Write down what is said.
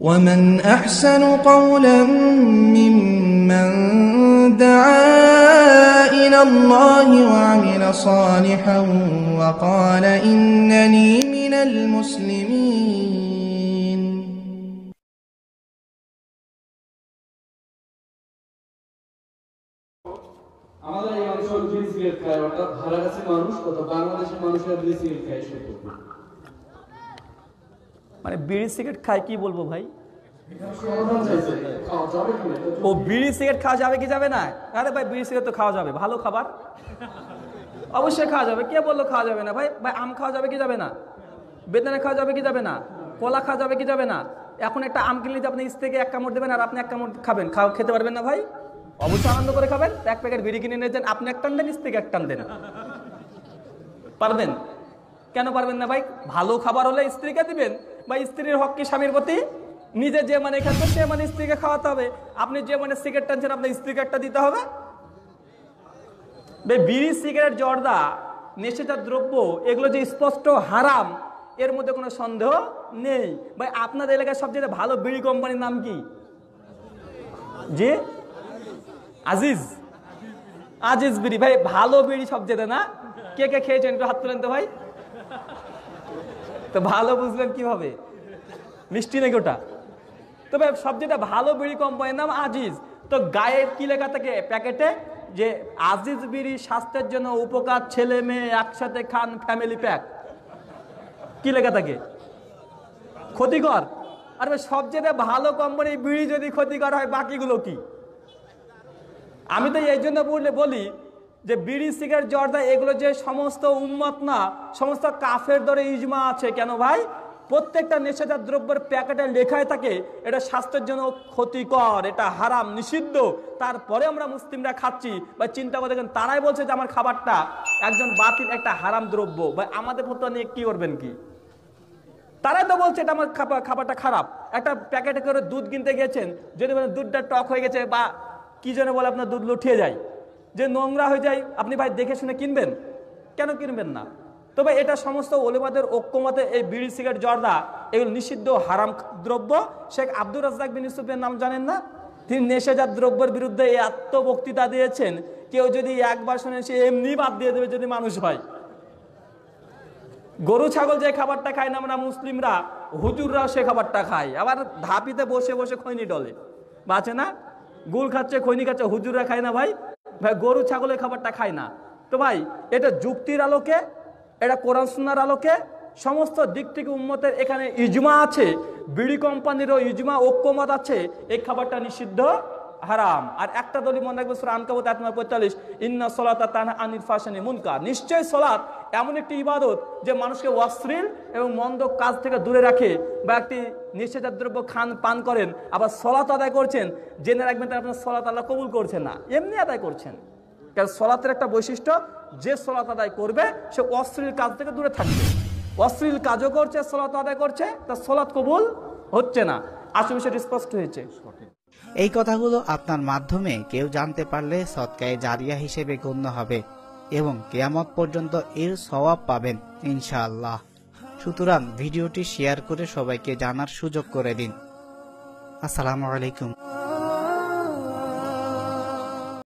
ومن أحسن قولا ممن دعا إلى الله وعمل صالحا وقال إنني من المسلمين আমাদের এই অঞ্চল ব্রিজ মিল খায় অর্থাৎ ভাড়া কাছে মানুষ কত বাংলাদেশের মানুষেরা ব্রিজ মিল খায় মানে বিড়ি সিগারেট খায় কি বলবো ভাই ও বিড়ি সিগারেট খাওয়া যাবে কি যাবে না আরে ভাই বিড়ি সিগারেট তো খাওয়া যাবে ভালো খাবার অবশ্যই খাওয়া যাবে কে বললো খাওয়া যাবে না ভাই ভাই আম খাওয়া যাবে কি যাবে না বেদানা খাওয়া যাবে কি যাবে না কলা খাওয়া যাবে কি যাবে না এখন একটা আম কিনলে আপনি ইস থেকে এক কামড় দেবেন আর আপনি এক কামড় খাবেন খাওয়া খেতে পারবেন না ভাই অবশ্যই আনন্দ করে খাবেন এক প্যাকেট বিড়ি কিনে নিয়েছেন আপনি এক টান দেন ইস থেকে এক টান দেন পারবেন কেন পারবেন না ভাই ভালো খাবার হলে স্ত্রীকে দিবেন বা স্ত্রীর হক কি স্বামীর প্রতি নিজে যে মানে খাচ্ছে সে মানে স্ত্রীকে খাওয়াতে হবে আপনি যে মানে সিগারেট টানছেন আপনার স্ত্রীকে একটা দিতে হবে বিড়ি সিগারেট জর্দা নেশাজাত দ্রব্য এগুলো যে স্পষ্ট হারাম এর মধ্যে কোনো সন্দেহ নেই ভাই আপনাদের এলাকার সবচেয়ে ভালো বিড়ি কোম্পানির নাম কি জি আজিজ আজিজ বিড়ি ভাই ভালো বিড়ি সব না কে কে খেয়েছেন একটু হাত তুলেন তো ভাই তো ভালো বুঝলেন কিভাবে মিষ্টি নাকি ওটা তবে সবচেয়ে ভালো বিড়ি কোম্পানির নাম আজিজ তো গায়ে কি লেখা থাকে প্যাকেটে যে আজিজ বিড়ি স্বাস্থ্যের জন্য উপকার ছেলে মেয়ে একসাথে খান ফ্যামিলি প্যাক কি লেখা থাকে ক্ষতিকর আর সবচেয়ে ভালো কোম্পানির বিড়ি যদি ক্ষতিকর হয় বাকিগুলো কি আমি তো এই জন্য বললে বলি যে বিড়ি সিগারেট জর্দা এগুলো যে সমস্ত উম্মত না সমস্ত কাফের দরে ইজমা আছে কেন ভাই প্রত্যেকটা নেশাজাত দ্রব্যের প্যাকেটে লেখায় থাকে এটা স্বাস্থ্যের জন্য ক্ষতিকর এটা হারাম নিষিদ্ধ তারপরে আমরা মুসলিমরা খাচ্ছি বা চিন্তা করে দেখেন তারাই বলছে যে আমার খাবারটা একজন বাতিল একটা হারাম দ্রব্য বা আমাদের প্রতি নিয়ে কী করবেন কি তারাই তো বলছে এটা আমার খাবারটা খারাপ একটা প্যাকেটে করে দুধ কিনতে গেছেন যদি বলেন দুধটা টক হয়ে গেছে বা কী যেন বলে আপনার দুধ লুঠিয়ে যায় যে নোংরা হয়ে যায় আপনি ভাই দেখে শুনে কিনবেন কেন কিনবেন না তবে এটা সমস্ত ওলেমাদের ঐক্যমতে এই বিড়ি সিগারেট জর্দা এগুলো নিষিদ্ধ হারাম দ্রব্য শেখ আব্দুর রাজ্জাক বিন ইউসুফের নাম জানেন না তিনি নেশাজাত দ্রব্যের বিরুদ্ধে এই আত্মবক্তৃতা দিয়েছেন কেউ যদি একবার শুনে সে এমনি বাদ দিয়ে দেবে যদি মানুষ হয় গরু ছাগল যে খাবারটা খায় না আমরা মুসলিমরা হুজুররাও সে খাবারটা খায় আবার ধাপিতে বসে বসে খৈনি ডলে বাঁচে না গুল খাচ্ছে খৈনি খাচ্ছে হুজুররা খায় না ভাই ভাই গরু ছাগলের খাবারটা খায় না তো ভাই এটা যুক্তির আলোকে এটা কোরআন সুনার আলোকে সমস্ত দিক থেকে উন্মতের এখানে ইজমা আছে বিড়ি কোম্পানিরও ইজমা ঐক্যমত আছে এই খাবারটা নিষিদ্ধ হারাম আর একটা দলই মনে রাখবে সুরান কাবুত আত্মা পঁয়তাল্লিশ ইন্না সলাত তানা আনিল ফাসানি মুনকা নিশ্চয় সলাত এমন একটি ইবাদত যে মানুষকে অশ্লীল এবং মন্দ কাজ থেকে দূরে রাখে বা একটি নিষেধার দ্রব্য খান পান করেন আবার সলাত আদায় করছেন জেনে রাখবেন তারা আপনার সলাত আল্লাহ কবুল করছেন না এমনি আদায় করছেন কারণ সলাতের একটা বৈশিষ্ট্য যে সলাত আদায় করবে সে অশ্লীল কাজ থেকে দূরে থাকবে অশ্লীল কাজও করছে সলাত আদায় করছে তা সলাত কবুল হচ্ছে না আসল বিষয়টি স্পষ্ট হয়েছে এই কথাগুলো আপনার মাধ্যমে কেউ জানতে পারলে সৎকায় জারিয়া হিসেবে গণ্য হবে এবং কেয়ামত পর্যন্ত এর সওয়াব পাবেন ইনশাআল্লাহ সুতরাং ভিডিওটি শেয়ার করে সবাইকে জানার সুযোগ করে দিন আসসালামু আলাইকুম